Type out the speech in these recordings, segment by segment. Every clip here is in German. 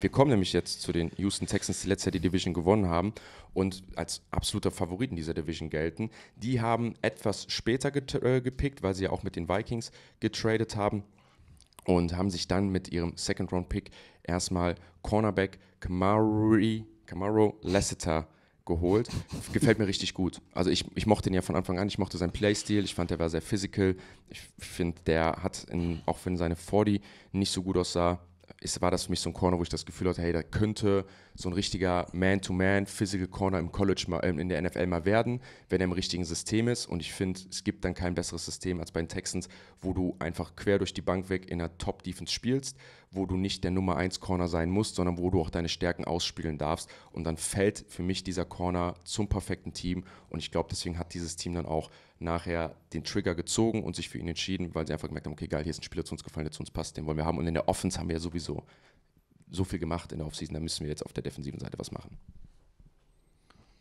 Wir kommen nämlich jetzt zu den Houston Texans, die letztes Jahr die Division gewonnen haben und als absoluter Favoriten dieser Division gelten. Die haben etwas später äh, gepickt, weil sie ja auch mit den Vikings getradet haben und haben sich dann mit ihrem Second-Round-Pick erstmal Cornerback Kamari, Camaro Lasseter geholt. Gefällt mir richtig gut. Also ich, ich mochte ihn ja von Anfang an. Ich mochte seinen Playstil. Ich fand, der war sehr physical. Ich finde, der hat, in, auch wenn seine 40 nicht so gut aussah, ist, war das für mich so ein Corner, wo ich das Gefühl hatte, hey, da könnte so ein richtiger Man-to-Man, Physical Corner im College, mal, ähm, in der NFL mal werden, wenn er im richtigen System ist. Und ich finde, es gibt dann kein besseres System als bei den Texans, wo du einfach quer durch die Bank weg in der Top-Defense spielst, wo du nicht der Nummer 1 Corner sein musst, sondern wo du auch deine Stärken ausspielen darfst. Und dann fällt für mich dieser Corner zum perfekten Team. Und ich glaube, deswegen hat dieses Team dann auch nachher den Trigger gezogen und sich für ihn entschieden, weil sie einfach gemerkt haben, okay, geil, hier ist ein Spieler zu uns gefallen, der zu uns passt, den wollen wir haben. Und in der Offense haben wir ja sowieso so viel gemacht in der Offseason, da müssen wir jetzt auf der defensiven Seite was machen.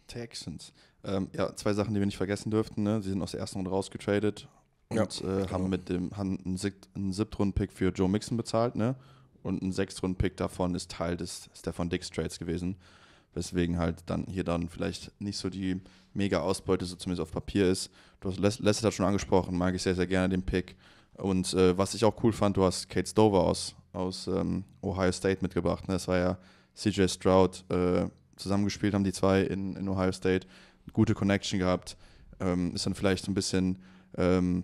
Texans. Ähm, ja, zwei Sachen, die wir nicht vergessen dürften. Ne? Sie sind aus der ersten Runde rausgetradet und ja, äh, genau. haben mit dem haben einen, Sieb Siebtrunden-Pick für Joe Mixon bezahlt, ne? Und ein Sechstrunden-Pick davon ist Teil des Stefan Dix Trades gewesen. Weswegen halt dann hier dann vielleicht nicht so die mega Ausbeute, so zumindest auf Papier ist. Du hast Lester schon angesprochen, mag ich sehr, sehr gerne den Pick. Und äh, was ich auch cool fand, du hast Kate Stover aus aus ähm, Ohio State mitgebracht. Ne? Das war ja CJ Stroud. Äh, zusammengespielt haben die zwei in, in Ohio State. Gute Connection gehabt. Ähm, ist dann vielleicht so ein bisschen ähm,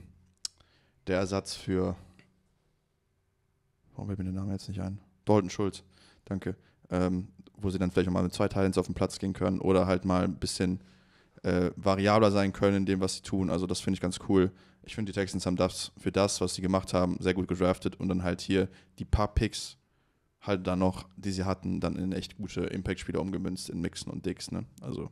der Ersatz für. Warum fällt mir der Name jetzt nicht ein? Dalton Schulz. Danke. Ähm, wo sie dann vielleicht auch mal mit zwei Teilen auf den Platz gehen können oder halt mal ein bisschen äh, variabler sein können in dem, was sie tun. Also das finde ich ganz cool. Ich finde, die Texans haben das für das, was sie gemacht haben, sehr gut gedraftet und dann halt hier die paar Picks halt dann noch, die sie hatten, dann in echt gute Impact-Spieler umgemünzt in Mixen und Dicks. Ne? Also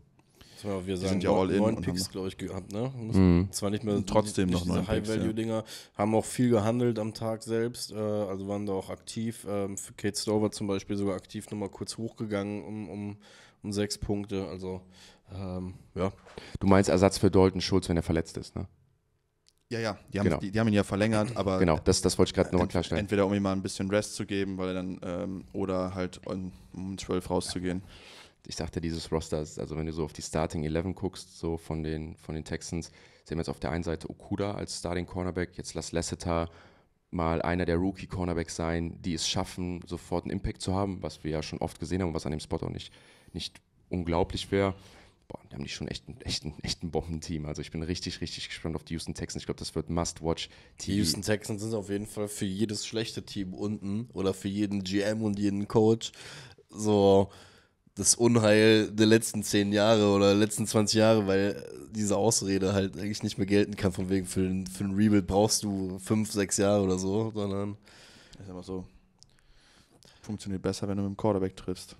wir, wir sind ja all in. Neun Picks, glaube ich, gehabt, ne? Mhm. Zwar nicht mehr und trotzdem nicht noch diese High-Value-Dinger. Ja. Haben auch viel gehandelt am Tag selbst, äh, also waren da auch aktiv. Ähm, für Kate Stover zum Beispiel sogar aktiv nochmal kurz hochgegangen um, um, um sechs Punkte. Also, ähm, ja. Du meinst Ersatz für Dalton Schulz, wenn er verletzt ist, ne? Ja, ja, die haben, genau. die, die, haben ihn ja verlängert, aber. Genau, das, das wollte ich gerade nochmal klarstellen. Entweder um ihm mal ein bisschen Rest zu geben, weil er dann, ähm, oder halt um, um 12 rauszugehen ich dachte, dieses Roster ist, also wenn du so auf die Starting 11 guckst, so von den, von den Texans, sehen wir jetzt auf der einen Seite Okuda als Starting Cornerback, jetzt lass Lasseter mal einer der Rookie-Cornerbacks sein, die es schaffen, sofort einen Impact zu haben, was wir ja schon oft gesehen haben, was an dem Spot auch nicht, nicht unglaublich wäre. Boah, da haben die schon echt, echt, echt ein Bombenteam. Also ich bin richtig, richtig gespannt auf die Houston Texans. Ich glaube, das wird Must-Watch. Die Houston Texans sind auf jeden Fall für jedes schlechte Team unten oder für jeden GM und jeden Coach so das Unheil der letzten zehn Jahre oder letzten 20 Jahre, weil diese Ausrede halt eigentlich nicht mehr gelten kann, von wegen für den, für Rebuild brauchst du fünf, sechs Jahre oder so, sondern. Ist immer so. Funktioniert besser, wenn du mit dem Quarterback triffst.